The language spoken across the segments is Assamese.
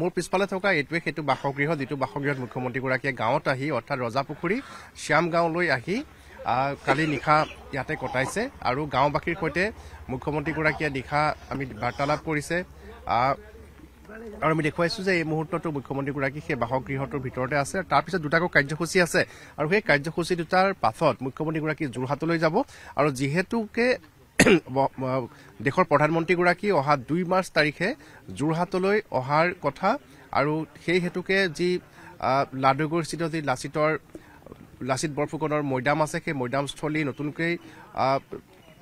মোৰ পিছফালে থকা এইটোৱে সেইটো বাসগৃহ যিটো বাসগৃহত মুখ্যমন্ত্ৰীগৰাকীয়ে গাঁৱত আহি অৰ্থাৎ ৰজাপুখুৰী শ্যাম গাঁৱলৈ আহি কালি নিশা ইয়াতে কটাইছে আৰু গাঁওবাসীৰ সৈতে মুখ্যমন্ত্ৰীগৰাকীয়ে নিশা আমি বাৰ্তালাপ কৰিছে আৰু আমি দেখুৱাইছোঁ যে এই মুহূৰ্তটো মুখ্যমন্ত্ৰীগৰাকী সেই বাসগৃহটোৰ ভিতৰতে আছে তাৰপিছত দুটাকৈ কাৰ্যসূচী আছে আৰু সেই কাৰ্যসূচী দুটাৰ পাছত মুখ্যমন্ত্ৰীগৰাকী যোৰহাটলৈ যাব আৰু যিহেতুকে দেশৰ প্ৰধানমন্ত্ৰীগৰাকী অহা দুই মাৰ্চ তাৰিখে যোৰহাটলৈ অহাৰ কথা আৰু সেই হেতুকে যি লাডুগড়স্থিত যি লাচিতৰ লাচিত বৰফুকনৰ মৈদাম আছে সেই মৈদামস্থলী নতুনকৈ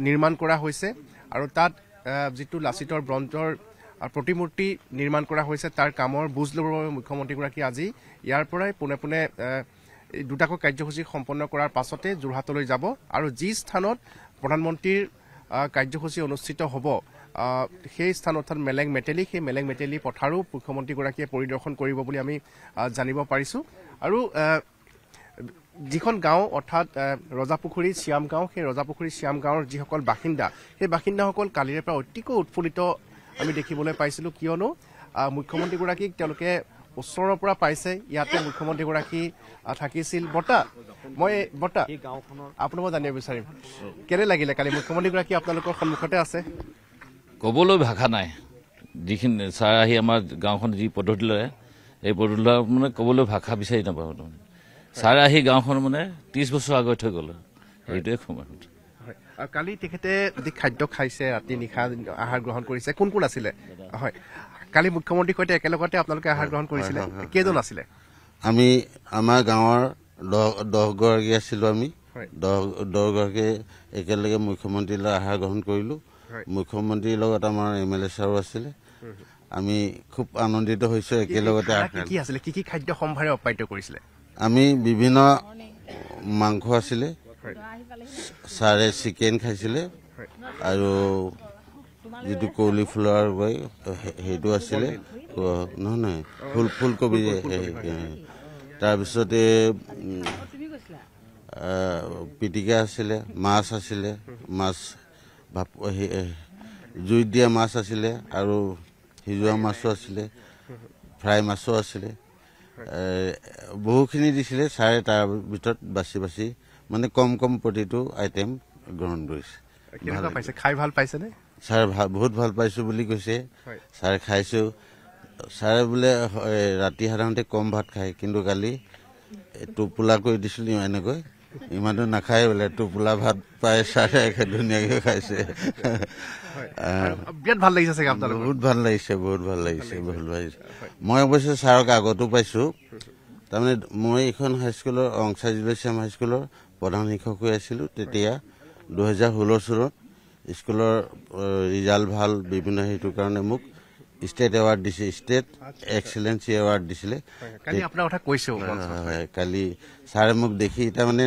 নিৰ্মাণ কৰা হৈছে আৰু তাত যিটো লাচিতৰ ব্ৰঞ্জৰ প্ৰতিমূৰ্তি নিৰ্মাণ কৰা হৈছে তাৰ কামৰ বুজ ল'বৰ বাবে মুখ্যমন্ত্ৰীগৰাকী আজি ইয়াৰ পৰাই পোনে পোনে দুটাকৈ কাৰ্যসূচী সম্পন্ন কৰাৰ পাছতে যোৰহাটলৈ যাব আৰু যি স্থানত প্ৰধানমন্ত্ৰীৰ কাৰ্যসূচী অনুষ্ঠিত হ'ব সেই স্থান অৰ্থাৎ মেলেং মেটেলি সেই মেলেং মেটেলি পথাৰো মুখ্যমন্ত্ৰীগৰাকীয়ে পৰিদৰ্শন কৰিব বুলি আমি জানিব পাৰিছোঁ আৰু যিখন গাঁও অৰ্থাৎ ৰজাপুখুৰী চিয়াম গাঁও সেই ৰজাপুখুৰী চিয়াম গাঁৱৰ যিসকল বাসিন্দা সেই বাসিন্দাসকল কালিৰে পৰা অতিকৈ উৎফুল্লিত আমি দেখিবলৈ পাইছিলোঁ কিয়নো মুখ্যমন্ত্ৰীগৰাকীক তেওঁলোকে ওচৰৰ পৰা পাইছে ইয়াতে মুখ্যমন্ত্ৰীগৰাকী থাকিছিল বৰ্তা মই বৰ্তা আপোনাৰ জানিব বিচাৰিম কেনে লাগিলে কালি মুখ্যমন্ত্ৰীগৰাকী আপোনালোকৰ সন্মুখতে আছে ক'বলৈ ভাষা নাই যিখিনি ছাৰ আহি আমাৰ গাঁওখন যি পদ্ধতি লয় এই পদ্ধতি লোৱা মানে ক'বলৈ ভাষা বিচাৰি নাপাওঁ তাৰমানে ছাৰ আহি গাঁওখন মানে ত্ৰিছ বছৰ আগত থৈ গ'ল সেইটোৱে সময়ত আৰু কালি তেখেতে যি খাদ্য খাইছে ৰাতি নিশা আহাৰ গ্ৰহণ কৰিছে কোন কোন আছিলে হয় কালি মুখ্যমন্ত্ৰীৰ সৈতে একেলগতে আপোনালোকে আহাৰ গ্ৰহণ কৰিছিলে কেইজন আছিলে আমি আমাৰ গাঁৱৰ দহ দহগৰাকী আছিলোঁ আমি দহ দহগৰাকী একেলগে মুখ্যমন্ত্ৰীলৈ আহাৰ গ্ৰহণ কৰিলোঁ মুখ্যমন্ত্ৰীৰ লগত আমাৰ এম এল এ ছাৰো আছিলে আমি খুব আনন্দিত হৈছোঁ একেলগতে কি আছিলে কি কি খাদ্য সম্ভাৰে অপ্যায়িত কৰিছিলে আমি বিভিন্ন মাংস আছিলে ছাৰে চিকেন খাইছিলে আৰু যিটো কলিফ্লাৱাৰ বাই সেইটো আছিলে নহয় নহয় ফুল ফুলকবি তাৰপিছতে পিটিকা আছিলে মাছ আছিলে মাছ ভাপ জুইত দিয়া মাছ আছিলে আৰু সিজোৱা মাছো আছিলে ফ্ৰাই মাছো আছিলে বহুখিনি দিছিলে ছাৰে তাৰ ভিতৰত বাচি বাচি মানে কম কম প্ৰতিটো আইটেম গ্ৰহণ কৰিছে খাই ভাল পাইছেনে ছাৰ বহুত ভাল পাইছোঁ বুলি কৈছে ছাৰ খাইছোঁ ছাৰে বোলে ৰাতি সাধাৰণতে কম ভাত খায় কিন্তু কালি টোপোলা কৰি দিছিলোঁ এনেকৈ ইমানটো নাখায় বোলে টোপোলা ভাত পাই ছাৰে ধুনীয়াকৈ খাইছে বিৰাট ভাল লাগিছে বহুত ভাল লাগিছে বহুত ভাল লাগিছে ভাল লাগিছে মই অৱশ্যে ছাৰক আগতো পাইছোঁ তাৰমানে মই এইখন হাইস্কুলৰ অংসাৰ জিলাছিয়াম হাইস্কুলৰ প্ৰধান শিক্ষক হৈ আছিলোঁ তেতিয়া দুহেজাৰ ষোল্ল চনত স্কুলৰ ৰিজাল্ট ভাল বিভিন্ন সেইটো কাৰণে মোক ষ্টেট এৱাৰ্ড দিছে ষ্টেট এক্সিলেঞ্চি এৱাৰ্ড দিছিলে কালি ছাৰে মোক দেখি তাৰমানে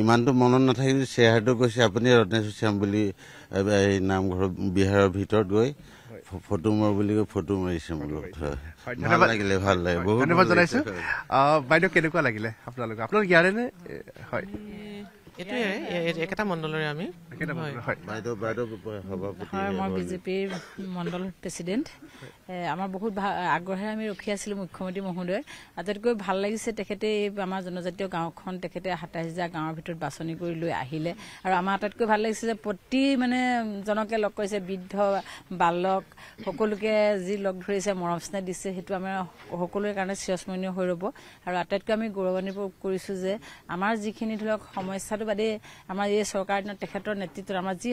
ইমানটো মনত নাথাকিল চেহাৰটো কৈছে আপুনি ৰত্নেশ্বৰ শ্যাম বুলি নামঘৰ বিহাৰৰ ভিতৰত গৈ ফটো মাৰ বুলি কৈ ফটো মাৰিছে মোৰ লগত ভাল লাগিলে ভাল লাগে বহুত ধন্যবাদ জনাইছো বাইদেউ কেনেকুৱা লাগিলে আপোনালোকে আপোনাৰ জ্ঞানেনে হয় প্ৰেচিডেণ্ট আমাৰ বহুত আগ্ৰহেৰে আমি ৰখি আছিলোঁ মুখ্যমন্ত্ৰী মহোদয় আটাইতকৈ ভাল লাগিছে তেখেতে আমাৰ জনজাতীয় গাঁওখন তেখেতে সাতাইশ হাজাৰ গাঁৱৰ ভিতৰত বাছনি কৰি লৈ আহিলে আৰু আমাৰ আটাইতকৈ ভাল লাগিছে যে প্ৰতি মানে জনকে লগ কৰিছে বৃদ্ধ বালক সকলোকে যি লগ ধৰিছে মৰম স্নেহ দিছে সেইটো আমাৰ সকলোৰে কাৰণে চিৰস্মৰণীয় হৈ ৰ'ব আৰু আটাইতকৈ আমি গৌৰৱান্বিত কৰিছোঁ যে আমাৰ যিখিনি ধৰি লওক সমস্যাটো কথাটো বাদে আমাৰ এই চৰকাৰ দিনত তেখেতৰ নেতৃত্বত আমাৰ যি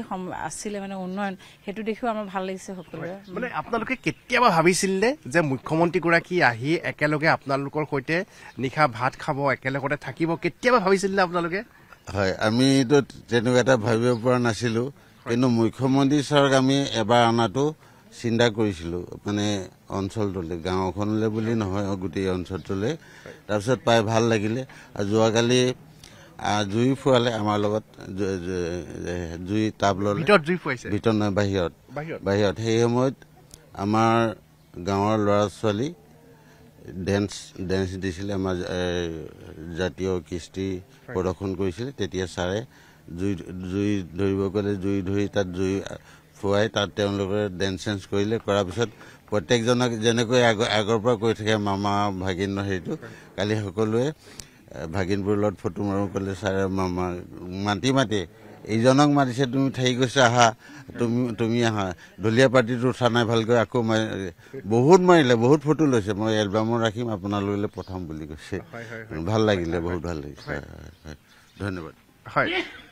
আছিলে মানে উন্নয়ন সেইটো দেখিও আমাৰ ভাল লাগিছে সকলোৰে মানে আপোনালোকে কেতিয়াবা ভাবিছিলনে যে মুখ্যমন্ত্ৰীগৰাকী আহি একেলগে আপোনালোকৰ সৈতে নিশা ভাত খাব একেলগতে থাকিব কেতিয়াবা ভাবিছিলনে আপোনালোকে হয় আমিতো তেনেকুৱা এটা ভাবিব পৰা নাছিলোঁ কিন্তু মুখ্যমন্ত্ৰী ছাৰক আমি এবাৰ অনাটো চিন্তা কৰিছিলোঁ মানে অঞ্চলটোলৈ গাঁওখনলৈ বুলি নহয় গোটেই অঞ্চলটোলৈ তাৰপিছত পাই ভাল লাগিলে আৰু যোৱাকালি জুই ফুৱালে আমাৰ লগত জুই তাপ ল'লে ভিতৰত নহয় বাহিৰত বাহিৰত সেই সময়ত আমাৰ গাঁৱৰ ল'ৰা ছোৱালী ডেন্স ডেন্স দিছিলে আমাৰ জাতীয় কৃষ্টি প্ৰদৰ্শন কৰিছিলে তেতিয়া ছাৰে জুই জুই ধৰিব গ'লে জুই ধৰি তাত জুই ফুৱাই তাত তেওঁলোকে ডেন্স চেঞ্চ কৰিলে কৰাৰ পিছত প্ৰত্যেকজনক যেনেকৈ আগৰ আগৰ পৰা কৈ থাকে মামা ভাগিন সেইটো কালি সকলোৱে ভাগিনপুৰ লগত ফটো মাৰোঁ ক'লে ছাৰে মাতি মাতি এইজনক মাতিছে তুমি থাকি গৈছে আহা তুমি তুমি আহা ঢুলীয়া পাৰ্টিটো উঠা নাই ভালকৈ আকৌ মাৰি বহুত মাৰিলে বহুত ফটো লৈছে মই এলবামত ৰাখিম আপোনালোকলৈ পঠাম বুলি কৈছে ভাল লাগিলে বহুত ভাল লাগিছে ধন্যবাদ হয়